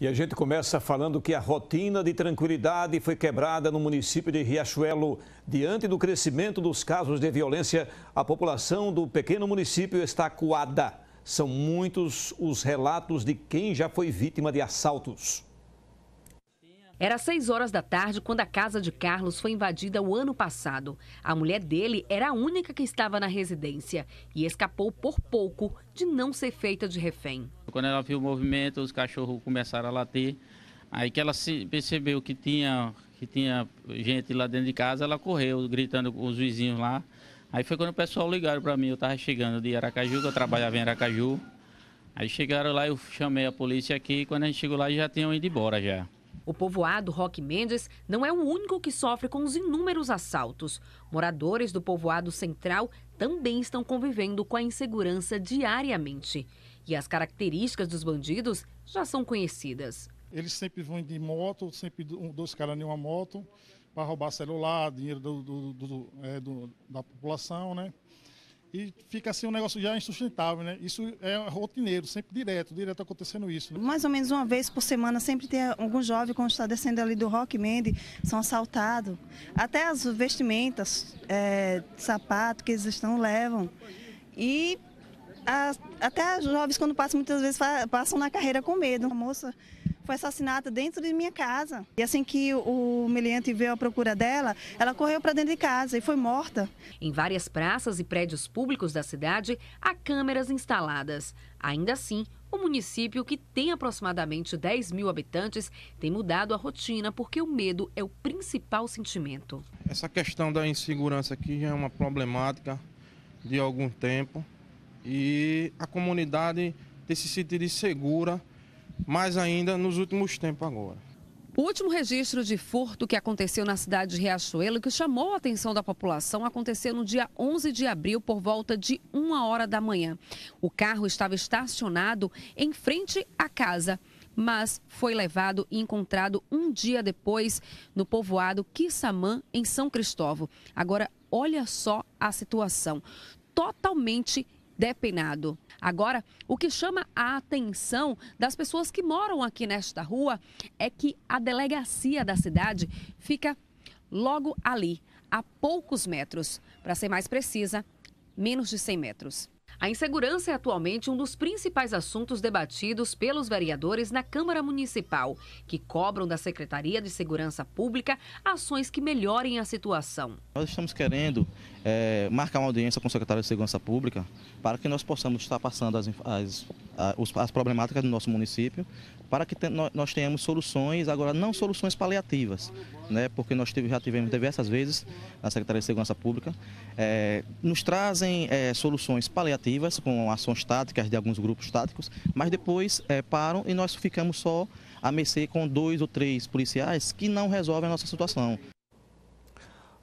E a gente começa falando que a rotina de tranquilidade foi quebrada no município de Riachuelo. Diante do crescimento dos casos de violência, a população do pequeno município está acuada. São muitos os relatos de quem já foi vítima de assaltos. Era seis horas da tarde quando a casa de Carlos foi invadida o ano passado. A mulher dele era a única que estava na residência e escapou por pouco de não ser feita de refém. Quando ela viu o movimento, os cachorros começaram a latir. Aí que ela percebeu que tinha, que tinha gente lá dentro de casa, ela correu gritando com os vizinhos lá. Aí foi quando o pessoal ligaram para mim, eu estava chegando de Aracaju, que eu trabalhava em Aracaju. Aí chegaram lá, eu chamei a polícia aqui, quando a gente chegou lá já tinham ido embora já. O povoado Roque Mendes não é o único que sofre com os inúmeros assaltos. Moradores do povoado central também estão convivendo com a insegurança diariamente. E as características dos bandidos já são conhecidas. Eles sempre vão de moto, sempre dois caras em uma moto, para roubar celular, dinheiro do, do, do, é, da população, né? e fica assim um negócio já insustentável, né? Isso é rotineiro, sempre direto, direto acontecendo isso. Né? Mais ou menos uma vez por semana sempre tem algum jovem quando está descendo ali do Rock Mende, são assaltados. Até as vestimentas, é, sapato que eles estão levam. E a, até os jovens quando passam muitas vezes passam na carreira com medo. Uma moça foi assassinada dentro de minha casa. E assim que o miliante veio à procura dela, ela correu para dentro de casa e foi morta. Em várias praças e prédios públicos da cidade, há câmeras instaladas. Ainda assim, o município, que tem aproximadamente 10 mil habitantes, tem mudado a rotina porque o medo é o principal sentimento. Essa questão da insegurança aqui já é uma problemática de algum tempo e a comunidade tem se sentido segura mais ainda nos últimos tempos agora. O último registro de furto que aconteceu na cidade de Riachuelo, que chamou a atenção da população, aconteceu no dia 11 de abril, por volta de uma hora da manhã. O carro estava estacionado em frente à casa mas foi levado e encontrado um dia depois no povoado Quissamã, em São Cristóvão. Agora, olha só a situação. Totalmente depenado. Agora, o que chama a atenção das pessoas que moram aqui nesta rua é que a delegacia da cidade fica logo ali, a poucos metros. Para ser mais precisa, menos de 100 metros. A insegurança é atualmente um dos principais assuntos debatidos pelos vereadores na Câmara Municipal, que cobram da Secretaria de Segurança Pública ações que melhorem a situação. Nós estamos querendo é, marcar uma audiência com o secretário de Segurança Pública para que nós possamos estar passando as, as, as, as problemáticas do nosso município, para que ten, nós tenhamos soluções, agora não soluções paliativas, né, porque nós tive, já tivemos diversas vezes na Secretaria de Segurança Pública, é, nos trazem é, soluções paliativas com ações táticas de alguns grupos táticos, mas depois é, param e nós ficamos só a mercê com dois ou três policiais que não resolvem a nossa situação.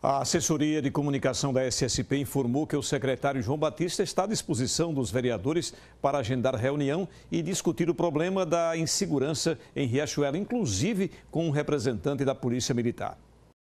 A assessoria de comunicação da SSP informou que o secretário João Batista está à disposição dos vereadores para agendar reunião e discutir o problema da insegurança em Riachuelo, inclusive com um representante da Polícia Militar.